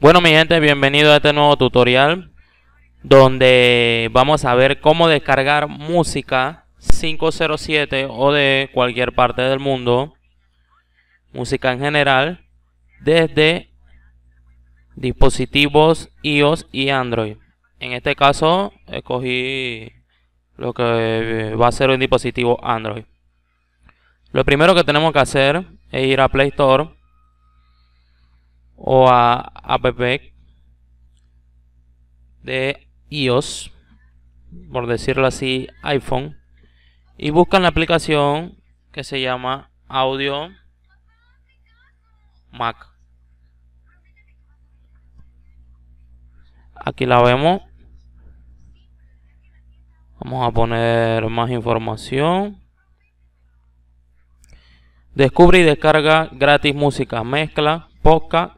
Bueno mi gente, bienvenido a este nuevo tutorial donde vamos a ver cómo descargar música 507 o de cualquier parte del mundo, música en general, desde dispositivos iOS y Android. En este caso escogí lo que va a ser un dispositivo Android. Lo primero que tenemos que hacer es ir a Play Store o a app de iOS, por decirlo así, iPhone, y buscan la aplicación que se llama Audio Mac. Aquí la vemos. Vamos a poner más información. Descubre y descarga gratis música, mezcla, podcast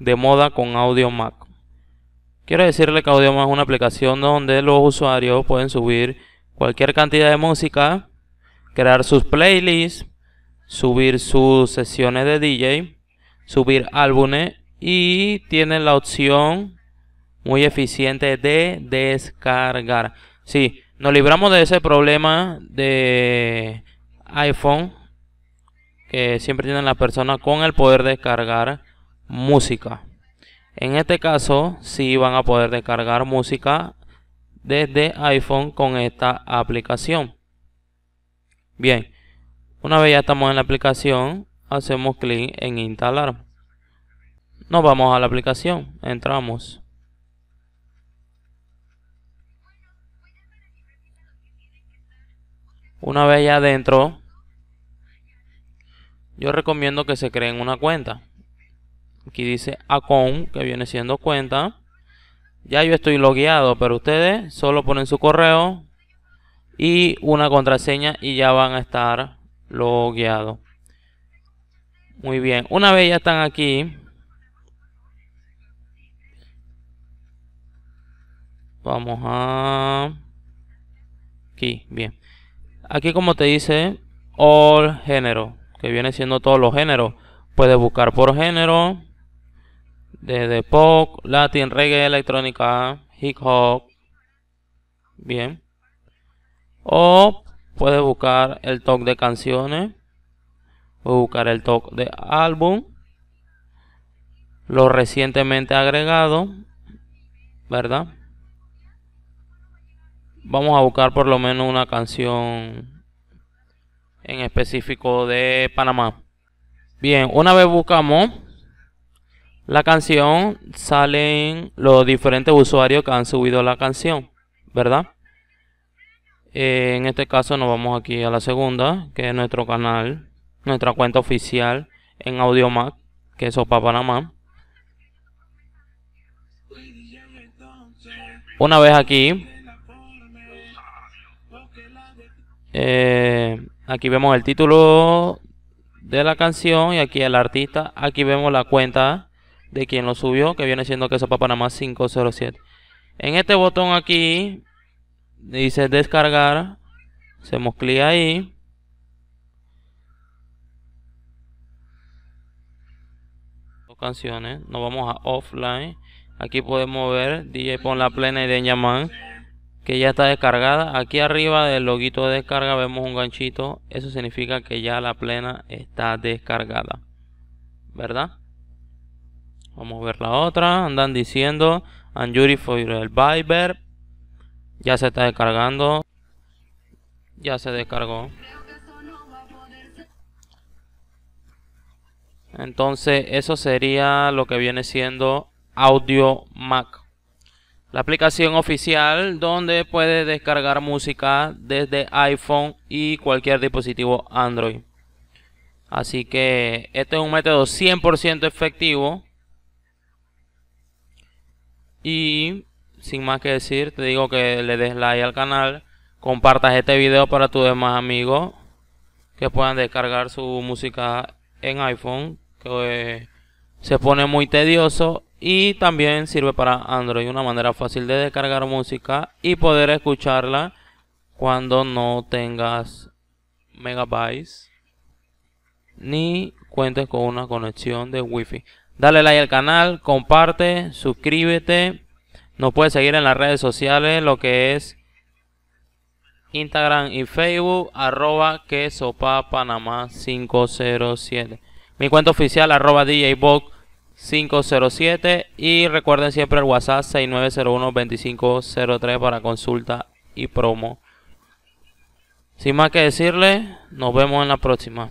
de moda con Audio Mac. Quiero decirle que Audio Mac es una aplicación donde los usuarios pueden subir cualquier cantidad de música, crear sus playlists, subir sus sesiones de DJ, subir álbumes y tienen la opción muy eficiente de descargar. si nos libramos de ese problema de iPhone que siempre tienen las personas con el poder de descargar música. En este caso, si van a poder descargar música desde iPhone con esta aplicación. Bien, una vez ya estamos en la aplicación, hacemos clic en instalar. Nos vamos a la aplicación, entramos. Una vez ya adentro, yo recomiendo que se creen una cuenta. Aquí dice con que viene siendo cuenta. Ya yo estoy logueado, pero ustedes solo ponen su correo y una contraseña y ya van a estar logueados. Muy bien, una vez ya están aquí, vamos a... Aquí, bien. Aquí como te dice, all género, que viene siendo todos los géneros. Puedes buscar por género, desde pop, latin, reggae, electrónica, hip hop. Bien. O puedes buscar el top de canciones. O buscar el top de álbum. Lo recientemente agregado. ¿Verdad? Vamos a buscar por lo menos una canción en específico de Panamá. Bien, una vez buscamos la canción salen los diferentes usuarios que han subido la canción, ¿verdad? Eh, en este caso nos vamos aquí a la segunda, que es nuestro canal, nuestra cuenta oficial en AudioMac, que es Opa Panamá. Una vez aquí, eh, aquí vemos el título de la canción y aquí el artista, aquí vemos la cuenta de quien lo subió, que viene siendo que eso para Panamá 507. En este botón aquí dice descargar, hacemos clic ahí. Dos canciones, nos vamos a offline. Aquí podemos ver DJ Pon la Plena y de Yaman que ya está descargada. Aquí arriba del loguito de descarga vemos un ganchito. Eso significa que ya la plena está descargada. ¿Verdad? Vamos a ver la otra. Andan diciendo, and for el Viber. Ya se está descargando. Ya se descargó. Entonces, eso sería lo que viene siendo Audio Mac. La aplicación oficial donde puedes descargar música desde iPhone y cualquier dispositivo Android. Así que este es un método 100% efectivo y sin más que decir, te digo que le des like al canal, compartas este video para tus demás amigos que puedan descargar su música en iPhone, que eh, se pone muy tedioso y también sirve para Android, una manera fácil de descargar música y poder escucharla cuando no tengas megabytes ni cuentes con una conexión de wifi. Dale like al canal, comparte, suscríbete. Nos puedes seguir en las redes sociales, lo que es Instagram y Facebook, arroba Panamá 507. Mi cuenta oficial, arroba DJBox 507. Y recuerden siempre el WhatsApp 6901-2503 para consulta y promo. Sin más que decirle, nos vemos en la próxima.